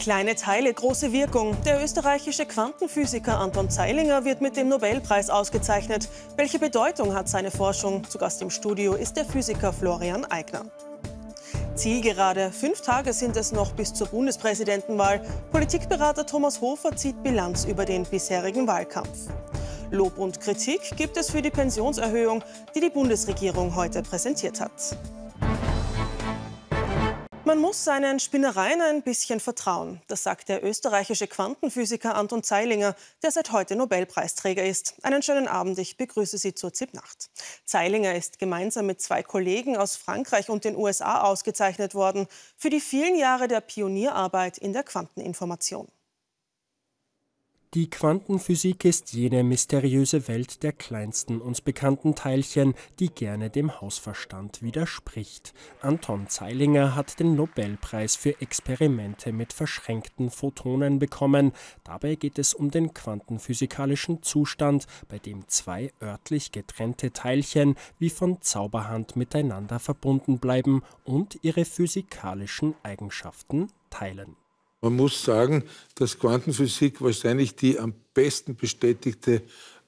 Kleine Teile, große Wirkung. Der österreichische Quantenphysiker Anton Zeilinger wird mit dem Nobelpreis ausgezeichnet. Welche Bedeutung hat seine Forschung? Zu Gast im Studio ist der Physiker Florian Eigner. Zielgerade. Fünf Tage sind es noch bis zur Bundespräsidentenwahl. Politikberater Thomas Hofer zieht Bilanz über den bisherigen Wahlkampf. Lob und Kritik gibt es für die Pensionserhöhung, die die Bundesregierung heute präsentiert hat. Man muss seinen Spinnereien ein bisschen vertrauen. Das sagt der österreichische Quantenphysiker Anton Zeilinger, der seit heute Nobelpreisträger ist. Einen schönen Abend, ich begrüße Sie zur ZIP-Nacht. Zeilinger ist gemeinsam mit zwei Kollegen aus Frankreich und den USA ausgezeichnet worden für die vielen Jahre der Pionierarbeit in der Quanteninformation. Die Quantenphysik ist jene mysteriöse Welt der kleinsten uns bekannten Teilchen, die gerne dem Hausverstand widerspricht. Anton Zeilinger hat den Nobelpreis für Experimente mit verschränkten Photonen bekommen. Dabei geht es um den quantenphysikalischen Zustand, bei dem zwei örtlich getrennte Teilchen wie von Zauberhand miteinander verbunden bleiben und ihre physikalischen Eigenschaften teilen. Man muss sagen, dass Quantenphysik wahrscheinlich die am besten bestätigte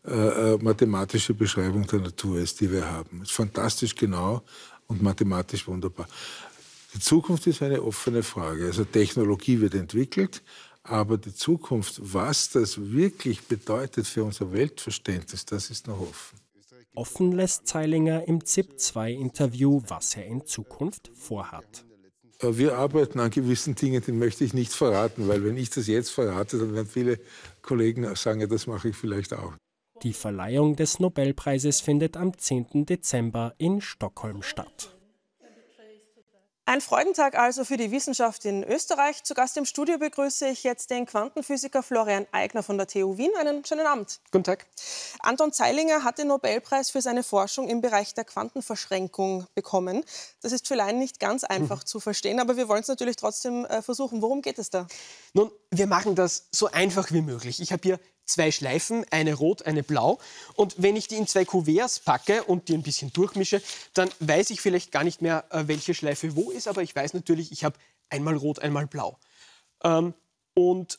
äh, äh, mathematische Beschreibung der Natur ist, die wir haben. Ist fantastisch genau und mathematisch wunderbar. Die Zukunft ist eine offene Frage. Also Technologie wird entwickelt, aber die Zukunft, was das wirklich bedeutet für unser Weltverständnis, das ist noch offen. Offen lässt Zeilinger im ZIP-2-Interview, was er in Zukunft vorhat. Äh, wir arbeiten an gewissen Dingen, die möchte ich nicht verraten, weil wenn ich das jetzt verrate, dann werden viele Kollegen sagen, das mache ich vielleicht auch. Die Verleihung des Nobelpreises findet am 10. Dezember in Stockholm statt. Ein Freudentag also für die Wissenschaft in Österreich. Zu Gast im Studio begrüße ich jetzt den Quantenphysiker Florian Eigner von der TU Wien. Einen schönen Abend. Guten Tag. Anton Zeilinger hat den Nobelpreis für seine Forschung im Bereich der Quantenverschränkung bekommen. Das ist vielleicht nicht ganz einfach mhm. zu verstehen, aber wir wollen es natürlich trotzdem äh, versuchen. Worum geht es da? Nun, wir machen das so einfach wie möglich. Ich habe hier zwei Schleifen, eine rot, eine blau. Und wenn ich die in zwei Kuverts packe und die ein bisschen durchmische, dann weiß ich vielleicht gar nicht mehr, äh, welche Schleife wo ist, aber ich weiß natürlich, ich habe einmal rot, einmal blau. Ähm, und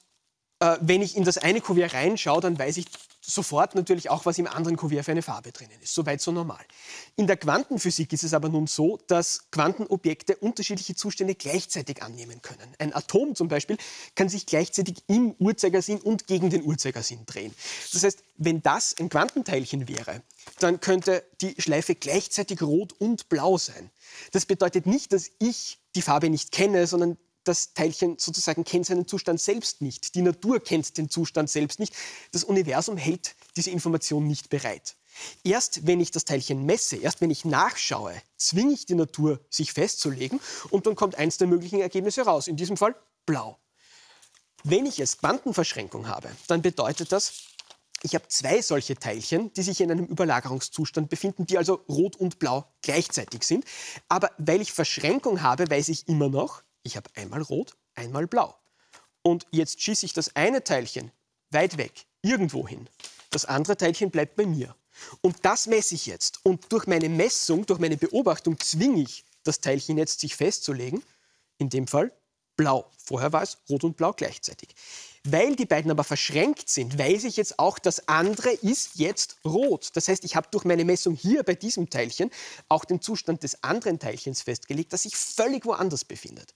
äh, wenn ich in das eine Kuvert reinschaue, dann weiß ich, sofort natürlich auch, was im anderen Kuvert für eine Farbe drinnen ist. Soweit so normal. In der Quantenphysik ist es aber nun so, dass Quantenobjekte unterschiedliche Zustände gleichzeitig annehmen können. Ein Atom zum Beispiel kann sich gleichzeitig im Uhrzeigersinn und gegen den Uhrzeigersinn drehen. Das heißt, wenn das ein Quantenteilchen wäre, dann könnte die Schleife gleichzeitig rot und blau sein. Das bedeutet nicht, dass ich die Farbe nicht kenne, sondern das Teilchen sozusagen kennt seinen Zustand selbst nicht. Die Natur kennt den Zustand selbst nicht. Das Universum hält diese Information nicht bereit. Erst wenn ich das Teilchen messe, erst wenn ich nachschaue, zwinge ich die Natur, sich festzulegen und dann kommt eins der möglichen Ergebnisse raus, in diesem Fall blau. Wenn ich jetzt Quantenverschränkung habe, dann bedeutet das, ich habe zwei solche Teilchen, die sich in einem Überlagerungszustand befinden, die also rot und blau gleichzeitig sind. Aber weil ich Verschränkung habe, weiß ich immer noch, ich habe einmal rot, einmal blau. Und jetzt schieße ich das eine Teilchen weit weg, irgendwo hin. Das andere Teilchen bleibt bei mir. Und das messe ich jetzt. Und durch meine Messung, durch meine Beobachtung zwinge ich das Teilchen jetzt sich festzulegen. In dem Fall blau. Vorher war es rot und blau gleichzeitig. Weil die beiden aber verschränkt sind, weiß ich jetzt auch, das andere ist jetzt rot. Das heißt, ich habe durch meine Messung hier bei diesem Teilchen auch den Zustand des anderen Teilchens festgelegt, das sich völlig woanders befindet.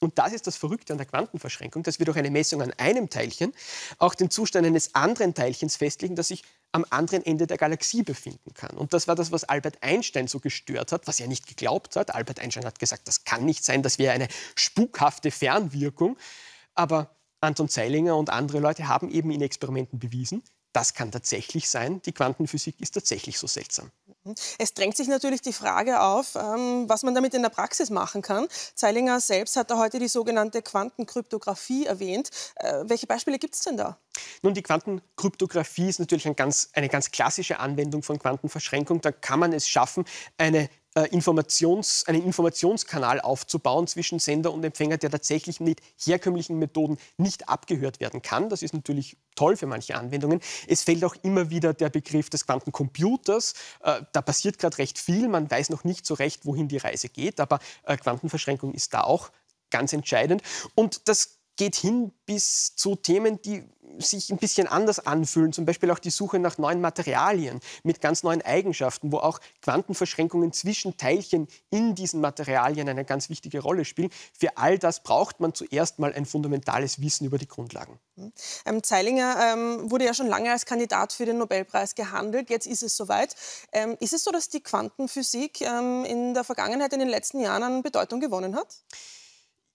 Und das ist das Verrückte an der Quantenverschränkung, dass wir durch eine Messung an einem Teilchen auch den Zustand eines anderen Teilchens festlegen, das sich am anderen Ende der Galaxie befinden kann. Und das war das, was Albert Einstein so gestört hat, was er nicht geglaubt hat. Albert Einstein hat gesagt, das kann nicht sein, das wäre eine spukhafte Fernwirkung. Aber Anton Zeilinger und andere Leute haben eben in Experimenten bewiesen, das kann tatsächlich sein. Die Quantenphysik ist tatsächlich so seltsam. Mhm. Es drängt sich natürlich die Frage auf, ähm, was man damit in der Praxis machen kann. Zeilinger selbst hat da heute die sogenannte Quantenkryptographie erwähnt. Äh, welche Beispiele gibt es denn da? Nun, die Quantenkryptographie ist natürlich ein ganz, eine ganz klassische Anwendung von Quantenverschränkung. Da kann man es schaffen, eine äh, Informations, einen Informationskanal aufzubauen zwischen Sender und Empfänger, der tatsächlich mit herkömmlichen Methoden nicht abgehört werden kann. Das ist natürlich toll für manche Anwendungen. Es fällt auch immer wieder der Begriff des Quantencomputers. Äh, da passiert gerade recht viel. Man weiß noch nicht so recht, wohin die Reise geht, aber äh, Quantenverschränkung ist da auch ganz entscheidend. Und das geht hin bis zu Themen, die sich ein bisschen anders anfühlen, zum Beispiel auch die Suche nach neuen Materialien mit ganz neuen Eigenschaften, wo auch Quantenverschränkungen zwischen Teilchen in diesen Materialien eine ganz wichtige Rolle spielen. Für all das braucht man zuerst mal ein fundamentales Wissen über die Grundlagen. Mhm. Ähm, Zeilinger ähm, wurde ja schon lange als Kandidat für den Nobelpreis gehandelt. Jetzt ist es soweit. Ähm, ist es so, dass die Quantenphysik ähm, in der Vergangenheit, in den letzten Jahren an Bedeutung gewonnen hat?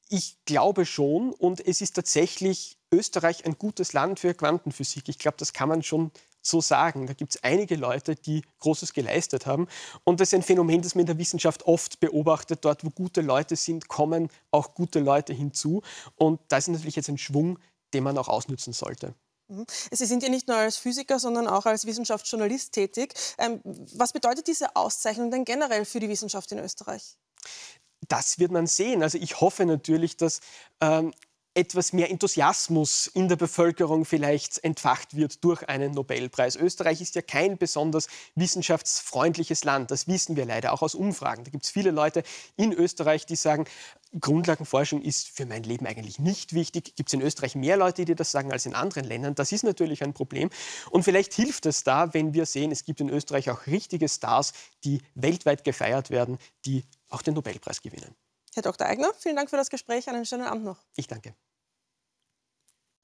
Ich glaube schon und es ist tatsächlich Österreich ein gutes Land für Quantenphysik. Ich glaube, das kann man schon so sagen. Da gibt es einige Leute, die Großes geleistet haben. Und das ist ein Phänomen, das man in der Wissenschaft oft beobachtet. Dort, wo gute Leute sind, kommen auch gute Leute hinzu. Und das ist natürlich jetzt ein Schwung, den man auch ausnutzen sollte. Mhm. Sie sind ja nicht nur als Physiker, sondern auch als Wissenschaftsjournalist tätig. Ähm, was bedeutet diese Auszeichnung denn generell für die Wissenschaft in Österreich? das wird man sehen. Also ich hoffe natürlich, dass ähm, etwas mehr Enthusiasmus in der Bevölkerung vielleicht entfacht wird durch einen Nobelpreis. Österreich ist ja kein besonders wissenschaftsfreundliches Land. Das wissen wir leider auch aus Umfragen. Da gibt es viele Leute in Österreich, die sagen, Grundlagenforschung ist für mein Leben eigentlich nicht wichtig. Gibt es in Österreich mehr Leute, die das sagen, als in anderen Ländern? Das ist natürlich ein Problem. Und vielleicht hilft es da, wenn wir sehen, es gibt in Österreich auch richtige Stars, die weltweit gefeiert werden, die auch den Nobelpreis gewinnen. Herr Dr. Eigner, vielen Dank für das Gespräch. Einen schönen Abend noch. Ich danke.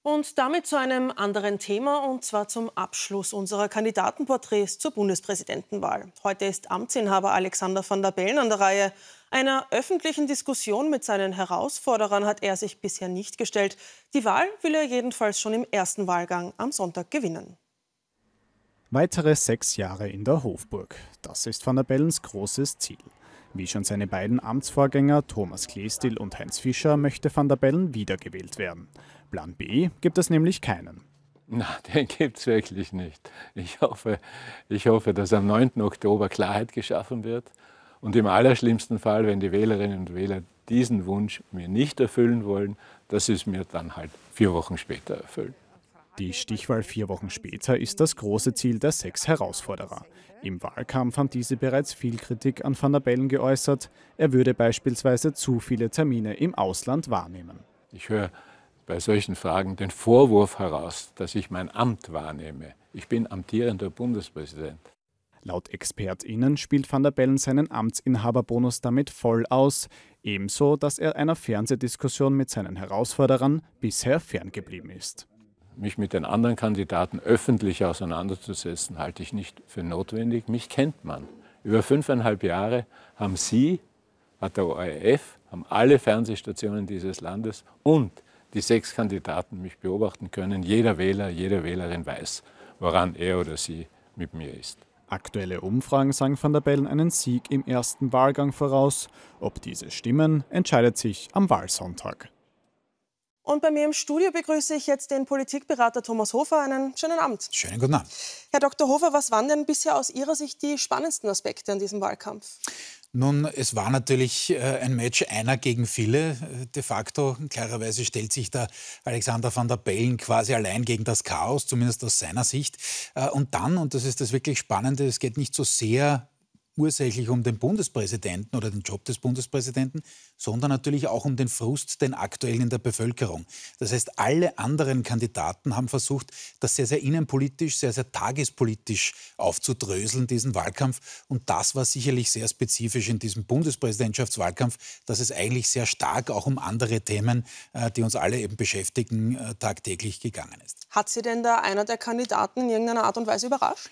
Und damit zu einem anderen Thema und zwar zum Abschluss unserer Kandidatenporträts zur Bundespräsidentenwahl. Heute ist Amtsinhaber Alexander van der Bellen an der Reihe. Einer öffentlichen Diskussion mit seinen Herausforderern hat er sich bisher nicht gestellt. Die Wahl will er jedenfalls schon im ersten Wahlgang am Sonntag gewinnen. Weitere sechs Jahre in der Hofburg. Das ist van der Bellens großes Ziel. Wie schon seine beiden Amtsvorgänger Thomas Kleestil und Heinz Fischer möchte van der Bellen wiedergewählt werden. Plan B gibt es nämlich keinen. Na, den gibt es wirklich nicht. Ich hoffe, ich hoffe, dass am 9. Oktober Klarheit geschaffen wird. Und im allerschlimmsten Fall, wenn die Wählerinnen und Wähler diesen Wunsch mir nicht erfüllen wollen, dass sie es mir dann halt vier Wochen später erfüllen. Die Stichwahl vier Wochen später ist das große Ziel der sechs Herausforderer. Im Wahlkampf haben diese bereits viel Kritik an Van der Bellen geäußert. Er würde beispielsweise zu viele Termine im Ausland wahrnehmen. Ich höre bei solchen Fragen den Vorwurf heraus, dass ich mein Amt wahrnehme. Ich bin amtierender Bundespräsident. Laut ExpertInnen spielt Van der Bellen seinen Amtsinhaberbonus damit voll aus, ebenso, dass er einer Fernsehdiskussion mit seinen Herausforderern bisher ferngeblieben ist mich mit den anderen Kandidaten öffentlich auseinanderzusetzen, halte ich nicht für notwendig. Mich kennt man. Über fünfeinhalb Jahre haben Sie, hat der ORF, haben alle Fernsehstationen dieses Landes und die sechs Kandidaten mich beobachten können. Jeder Wähler, jede Wählerin weiß, woran er oder sie mit mir ist. Aktuelle Umfragen sagen Van der Bellen einen Sieg im ersten Wahlgang voraus. Ob diese stimmen, entscheidet sich am Wahlsonntag. Und bei mir im Studio begrüße ich jetzt den Politikberater Thomas Hofer. Einen schönen Abend. Schönen guten Abend. Herr Dr. Hofer, was waren denn bisher aus Ihrer Sicht die spannendsten Aspekte an diesem Wahlkampf? Nun, es war natürlich äh, ein Match einer gegen viele. De facto, klarerweise stellt sich da Alexander van der Bellen quasi allein gegen das Chaos, zumindest aus seiner Sicht. Äh, und dann, und das ist das wirklich Spannende, es geht nicht so sehr ursächlich um den Bundespräsidenten oder den Job des Bundespräsidenten, sondern natürlich auch um den Frust, den aktuellen in der Bevölkerung. Das heißt, alle anderen Kandidaten haben versucht, das sehr, sehr innenpolitisch, sehr, sehr tagespolitisch aufzudröseln, diesen Wahlkampf. Und das war sicherlich sehr spezifisch in diesem Bundespräsidentschaftswahlkampf, dass es eigentlich sehr stark auch um andere Themen, äh, die uns alle eben beschäftigen, äh, tagtäglich gegangen ist. Hat Sie denn da einer der Kandidaten in irgendeiner Art und Weise überrascht?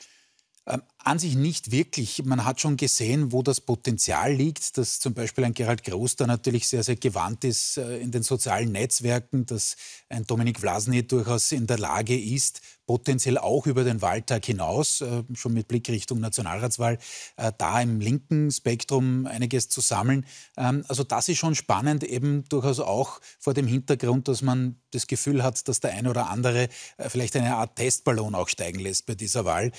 Ähm, an sich nicht wirklich. Man hat schon gesehen, wo das Potenzial liegt, dass zum Beispiel ein Gerald Groß da natürlich sehr, sehr gewandt ist äh, in den sozialen Netzwerken, dass ein Dominik Vlasny durchaus in der Lage ist, potenziell auch über den Wahltag hinaus, äh, schon mit Blick Richtung Nationalratswahl, äh, da im linken Spektrum einiges zu sammeln. Ähm, also das ist schon spannend, eben durchaus auch vor dem Hintergrund, dass man das Gefühl hat, dass der eine oder andere vielleicht eine Art Testballon auch steigen lässt bei dieser Wahl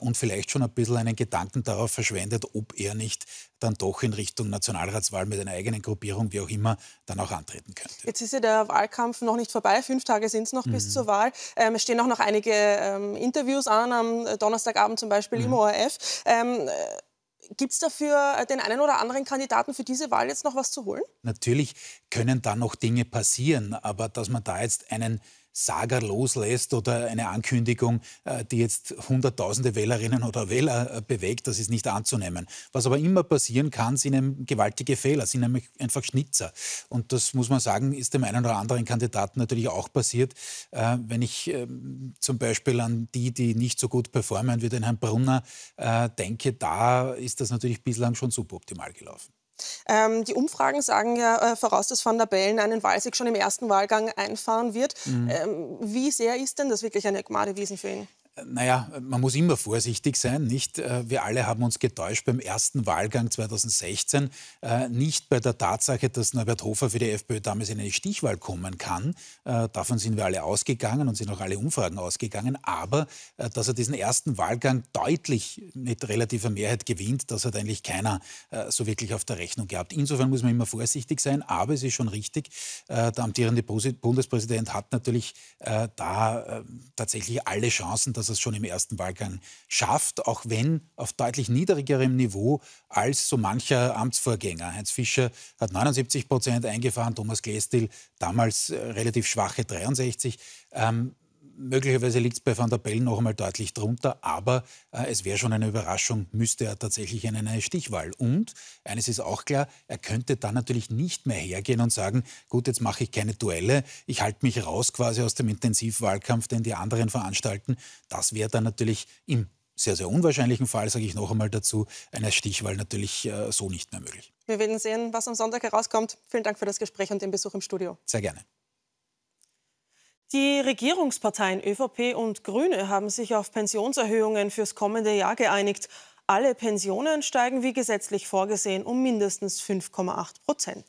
und vielleicht schon ein bisschen einen Gedanken darauf verschwendet, ob er nicht dann doch in Richtung Nationalratswahl mit einer eigenen Gruppierung, wie auch immer, dann auch antreten könnte. Jetzt ist ja der Wahlkampf noch nicht vorbei. Fünf Tage sind es noch mhm. bis zur Wahl. Ähm, es stehen auch noch einige ähm, Interviews an, am äh, Donnerstagabend zum Beispiel mhm. im ORF. Ähm, äh, Gibt es dafür äh, den einen oder anderen Kandidaten für diese Wahl jetzt noch was zu holen? Natürlich können da noch Dinge passieren, aber dass man da jetzt einen Saga loslässt oder eine Ankündigung, äh, die jetzt hunderttausende Wählerinnen oder Wähler äh, bewegt, das ist nicht anzunehmen. Was aber immer passieren kann, sind gewaltige Fehler, sind nämlich einfach Schnitzer. Und das muss man sagen, ist dem einen oder anderen Kandidaten natürlich auch passiert. Äh, wenn ich ähm, zum Beispiel an die, die nicht so gut performen, wie den Herrn Brunner denke, da ist das natürlich bislang schon suboptimal gelaufen. Ähm, die Umfragen sagen ja äh, voraus, dass Van der Bellen einen Wahlsieg schon im ersten Wahlgang einfahren wird. Mhm. Ähm, wie sehr ist denn das wirklich eine Gmadewiesen für ihn? naja, man muss immer vorsichtig sein, nicht? Äh, wir alle haben uns getäuscht beim ersten Wahlgang 2016, äh, nicht bei der Tatsache, dass Norbert Hofer für die FPÖ damals in eine Stichwahl kommen kann. Äh, davon sind wir alle ausgegangen und sind auch alle Umfragen ausgegangen. Aber dass er diesen ersten Wahlgang deutlich mit relativer Mehrheit gewinnt, das hat eigentlich keiner so wirklich auf der Rechnung gehabt. Insofern muss man immer vorsichtig sein, aber es ist schon richtig, der amtierende Bundespräsident hat natürlich da tatsächlich alle Chancen, dass dass er es schon im ersten Wahlgang schafft, auch wenn auf deutlich niedrigerem Niveau als so mancher Amtsvorgänger. Heinz Fischer hat 79 Prozent eingefahren, Thomas Glestil damals äh, relativ schwache 63. Ähm, Möglicherweise liegt es bei Van der Bellen noch einmal deutlich drunter, aber äh, es wäre schon eine Überraschung, müsste er tatsächlich in eine Stichwahl. Und eines ist auch klar, er könnte dann natürlich nicht mehr hergehen und sagen, gut, jetzt mache ich keine Duelle, ich halte mich raus quasi aus dem Intensivwahlkampf, den die anderen veranstalten. Das wäre dann natürlich im sehr, sehr unwahrscheinlichen Fall, sage ich noch einmal dazu, eine Stichwahl natürlich äh, so nicht mehr möglich. Wir werden sehen, was am Sonntag herauskommt. Vielen Dank für das Gespräch und den Besuch im Studio. Sehr gerne. Die Regierungsparteien ÖVP und Grüne haben sich auf Pensionserhöhungen fürs kommende Jahr geeinigt. Alle Pensionen steigen wie gesetzlich vorgesehen um mindestens 5,8 Prozent.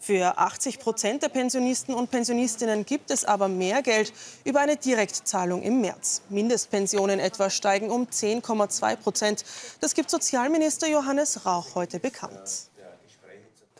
Für 80 Prozent der Pensionisten und Pensionistinnen gibt es aber mehr Geld über eine Direktzahlung im März. Mindestpensionen etwa steigen um 10,2 Prozent. Das gibt Sozialminister Johannes Rauch heute bekannt.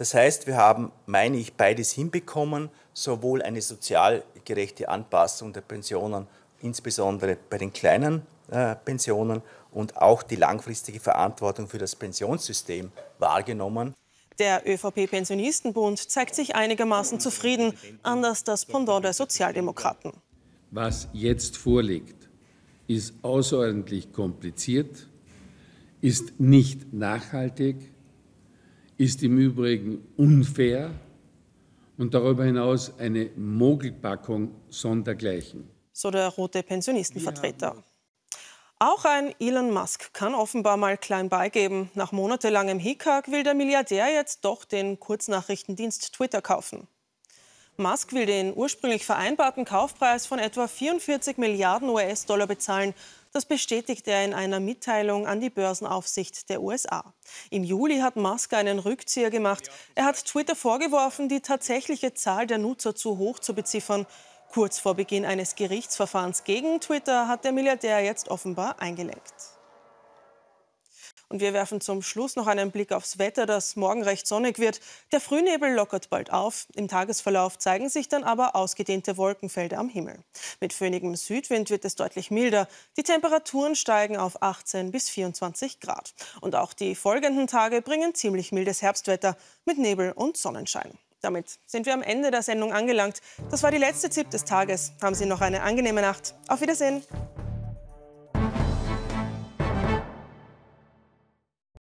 Das heißt, wir haben, meine ich, beides hinbekommen, sowohl eine sozial gerechte Anpassung der Pensionen, insbesondere bei den kleinen äh, Pensionen, und auch die langfristige Verantwortung für das Pensionssystem wahrgenommen. Der ÖVP-Pensionistenbund zeigt sich einigermaßen zufrieden, anders das Pendant der Sozialdemokraten. Was jetzt vorliegt, ist außerordentlich kompliziert, ist nicht nachhaltig ist im Übrigen unfair und darüber hinaus eine Mogelpackung sondergleichen. So der rote Pensionistenvertreter. Auch ein Elon Musk kann offenbar mal klein beigeben. Nach monatelangem Hickhack will der Milliardär jetzt doch den Kurznachrichtendienst Twitter kaufen. Musk will den ursprünglich vereinbarten Kaufpreis von etwa 44 Milliarden US-Dollar bezahlen. Das bestätigte er in einer Mitteilung an die Börsenaufsicht der USA. Im Juli hat Musk einen Rückzieher gemacht. Er hat Twitter vorgeworfen, die tatsächliche Zahl der Nutzer zu hoch zu beziffern. Kurz vor Beginn eines Gerichtsverfahrens gegen Twitter hat der Milliardär jetzt offenbar eingelenkt. Und wir werfen zum Schluss noch einen Blick aufs Wetter, das morgen recht sonnig wird. Der Frühnebel lockert bald auf. Im Tagesverlauf zeigen sich dann aber ausgedehnte Wolkenfelder am Himmel. Mit föhnigem Südwind wird es deutlich milder. Die Temperaturen steigen auf 18 bis 24 Grad. Und auch die folgenden Tage bringen ziemlich mildes Herbstwetter mit Nebel und Sonnenschein. Damit sind wir am Ende der Sendung angelangt. Das war die letzte Tipp des Tages. Haben Sie noch eine angenehme Nacht. Auf Wiedersehen.